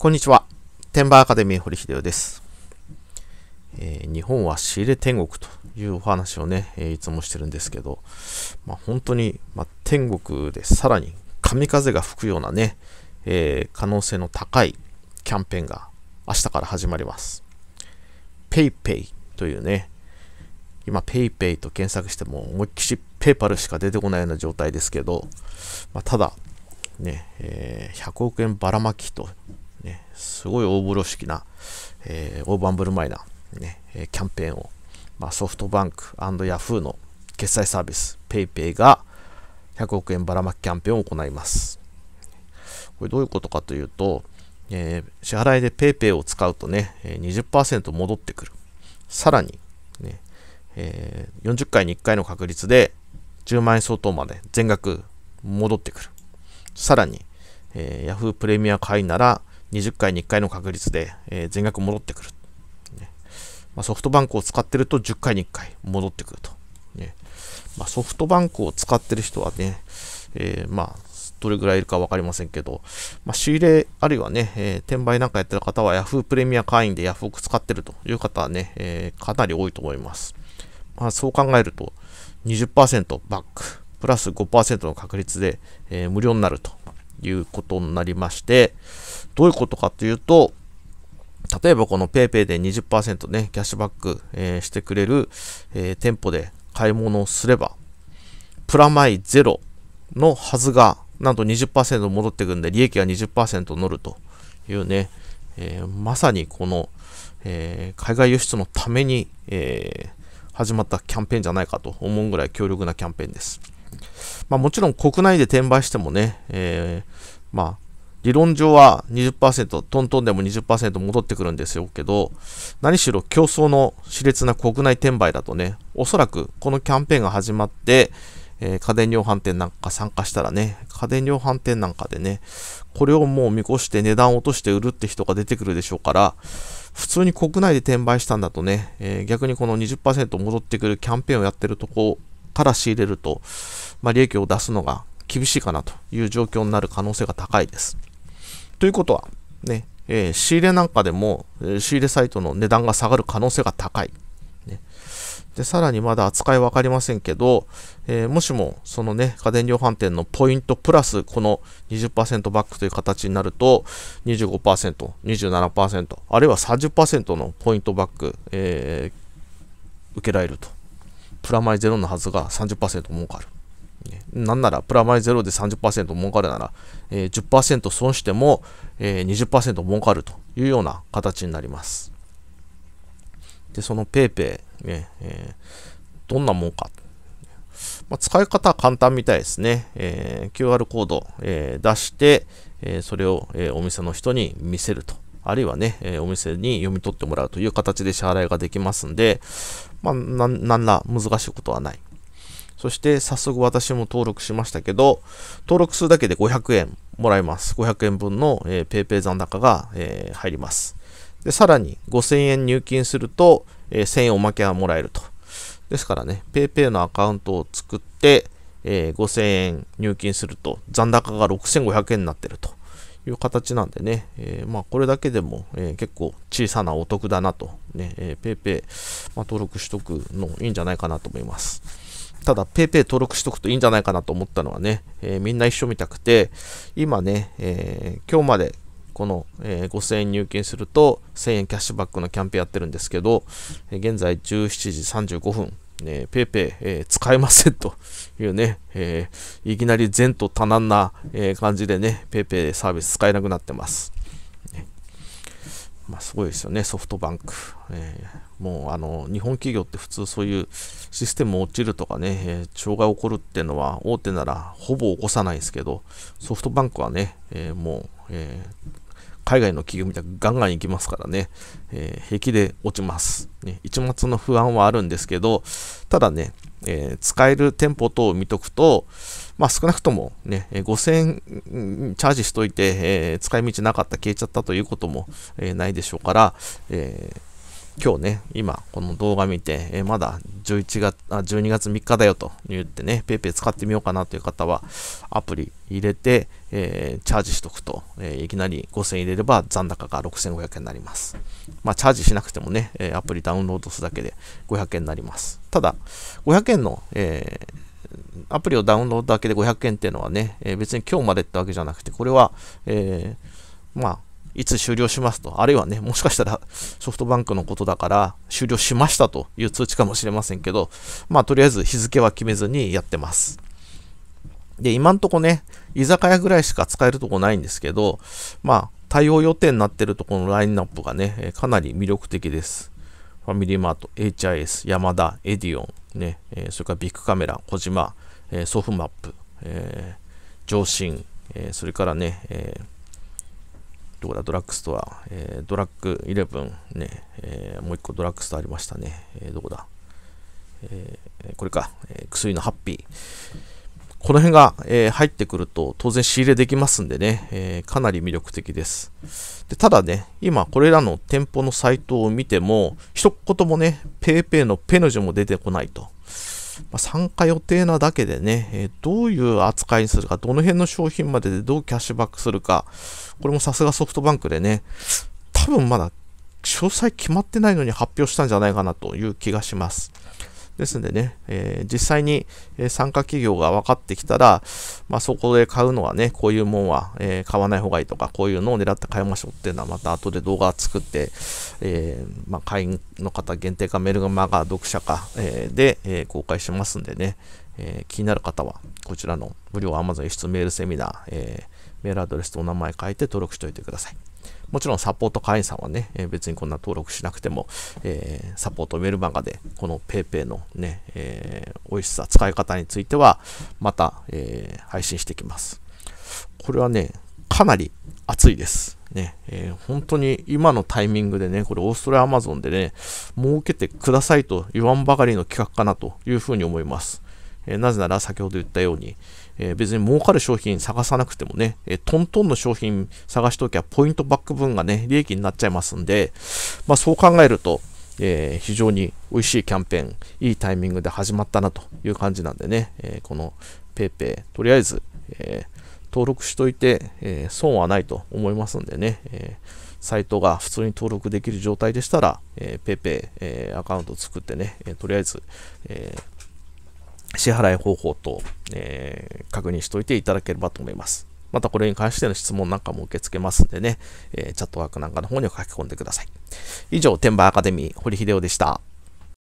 こんにちは。テンバーアカデミー堀秀夫です、えー、日本は仕入れ天国というお話をね、えー、いつもしてるんですけど、まあ、本当に、まあ、天国でさらに神風が吹くようなね、えー、可能性の高いキャンペーンが明日から始まります。PayPay というね、今 PayPay と検索しても思いっきりペ p パルしか出てこないような状態ですけど、まあ、ただ、ね、えー、100億円ばらまきとね、すごい大風呂敷な、えー、大盤振る舞いな、ね、キャンペーンを、まあ、ソフトバンクヤフーの決済サービス PayPay が100億円ばらまきキャンペーンを行います。これどういうことかというと、えー、支払いで PayPay を使うとね、20%戻ってくる。さらに、ね、えー、40回に1回の確率で10万円相当まで全額戻ってくる。さらに、えー、Yahoo プレミア会員なら20回に1回の確率で、えー、全額戻ってくる。ねまあ、ソフトバンクを使ってると10回に1回戻ってくると。ねまあ、ソフトバンクを使ってる人はね、えー、まあ、どれぐらいいるか分かりませんけど、まあ、仕入れ、あるいはね、えー、転売なんかやってる方は Yahoo プレミア会員で Yahoo 使ってるという方はね、えー、かなり多いと思います。まあ、そう考えると20、20%バック、プラス5%の確率で、えー、無料になるということになりまして、どういうことかというと、例えばこの PayPay で20%ね、キャッシュバック、えー、してくれる、えー、店舗で買い物をすれば、プラマイゼロのはずが、なんと20%戻ってくるんで、利益が20%乗るというね、えー、まさにこの、え海外輸出のために、え始まったキャンペーンじゃないかと思うぐらい強力なキャンペーンです。まあ、もちろん国内で転売してもね、えー、まあ、理論上は20%、トントンでも20%戻ってくるんですよけど、何しろ競争の熾烈な国内転売だとね、おそらくこのキャンペーンが始まって、えー、家電量販店なんか参加したらね、家電量販店なんかでね、これをもう見越して値段を落として売るって人が出てくるでしょうから、普通に国内で転売したんだとね、えー、逆にこの20%戻ってくるキャンペーンをやってるとこから仕入れると、まあ、利益を出すのが厳しいかなという状況になる可能性が高いです。ということは、ね、えー、仕入れなんかでも、えー、仕入れサイトの値段が下がる可能性が高い。ね、でさらにまだ扱い分かりませんけど、えー、もしもそのね、家電量販店のポイントプラスこの20%バックという形になると25%、27%、あるいは30%のポイントバック、え受けられるとプラマイゼロのはずが30%儲かる。なんならプラマイゼロで30%儲かるなら、えー、10%損しても、えー、20%儲かるというような形になります。で、その PayPay、ねえー、どんなもんか。まあ、使い方は簡単みたいですね。えー、QR コード、えー、出して、えー、それを、えお店の人に見せると。あるいはね、えー、お店に読み取ってもらうという形で支払いができますんで、まあ、ななんら難しいことはない。そして早速私も登録しましたけど、登録するだけで500円もらえます。500円分の、え PayPay 残高が、えー、入ります。で、さらに5000円入金すると、えー、1000円おまけはもらえると。ですからね、PayPay のアカウントを作って、えー、5000円入金すると残高が6500円になってると。いう形なんでね、えー、まあ、これだけでも、えー、結構小さなお得だなと、ね、えー、PayPay、まあ、登録しとくのいいんじゃないかなと思います。ただ、PayPay 登録しとくといいんじゃないかなと思ったのはね、えみんな一緒みたくて、今ね、え今日までこの、え5000円入金すると1000円キャッシュバックのキャンペーンやってるんですけど、え現在17時35分ね、ペイペイ、えー、使えませんというね、えー、いきなり前途多難な、えー、感じでね、ペイペイサービス使えなくなってます。ね、まあ、すごいですよね、ソフトバンク。えもうあの日本企業って普通そういうシステム落ちるとかね、え障害起こるっていうのは大手ならほぼ起こさないですけど、ソフトバンクはね、えもう、えー海外の企業みたいにガンガン行きますからね、えー、平気で落ちます、ね。一末の不安はあるんですけど、ただね、えー、使える店舗等を見とくと、まあ、少なくとも、ね、5000円チャージしといて、えー、使い道なかった、消えちゃったということも、えー、ないでしょうから、えー今日ね、今、この動画見て、えー、まだ11月あ、12月3日だよと言ってね、PayPay 使ってみようかなという方は、アプリ入れて、えー、チャージしとくと、えー、いきなり5000入れれば残高が6500円になります。まあ、チャージしなくてもね、えアプリダウンロードするだけで500円になります。ただ、500円の、えアプリをダウンロードだけで500円っていうのはね、え別に今日までってわけじゃなくて、これは、えまあ、いつ終了しますと、あるいはね、もしかしたらソフトバンクのことだから終了しましたという通知かもしれませんけど、まあとりあえず日付は決めずにやってます。で、今んとこね、居酒屋ぐらいしか使えるとこないんですけど、まあ対応予定になってるとこのラインナップがね、かなり魅力的です。ファミリーマート、HIS、ヤマダ、エディオン、ね、えそれからビッグカメラ、小島、えソフマップ、えー、上新、えそれからね、えーどこだ、ドラッグストア、えー、ドラッグイレブンね、えー、もう一個ドラッグストアありましたね。えー、どこだ、えー、これか、えー、薬のハッピー。この辺が、えー、入ってくると当然仕入れできますんでね、えー、かなり魅力的です。でただね、今これらの店舗のサイトを見ても、一言もね、PayPay のペの字も出てこないと。ま参加予定なだけでね、えどういう扱いにするか、どの辺の商品まででどうキャッシュバックするか、これもさすがソフトバンクでね、多分まだ詳細決まってないのに発表したんじゃないかなという気がします。ですんでね、えー、実際に参加企業が分かってきたら、まあ、そこで買うのはね、こういうもんは、えー、買わない方がいいとか、こういうのを狙って買いましょうっていうのは、また後で動画作って、えー、まあ、会員の方限定かメルマガ読者か、えで、え公開しますんでね、え気になる方は、こちらの無料 Amazon 輸出メールセミナー、えメールアドレスとお名前書いて登録しておいてください。もちろんサポート会員さんはね、えー、別にこんな登録しなくても、えー、サポートメルマガで、この PayPay のね、えー、美味しさ、使い方については、また、えー、配信してきます。これはね、かなり熱いです。ね、えー、本当に今のタイミングでね、これオーストラリアアマゾンでね、儲けてくださいと言わんばかりの企画かなというふうに思います。えー、なぜなら先ほど言ったように、えー、別に儲かる商品探さなくてもね、えー、トントンの商品探しておきゃポイントバック分がね、利益になっちゃいますんで、まあ、そう考えると、え非常に美味しいキャンペーン、いいタイミングで始まったなという感じなんでね、えこの PayPay、とりあえず、え登録しといて、え損はないと思いますんでね、えサイトが普通に登録できる状態でしたら、え PayPay、えアカウント作ってね、えとりあえず、えー支払い方法と、えー、確認しておいていただければと思います。またこれに関しての質問なんかも受け付けますんでね、えー、チャットワークなんかの方に書き込んでください。以上、天馬アカデミー、堀秀夫でした。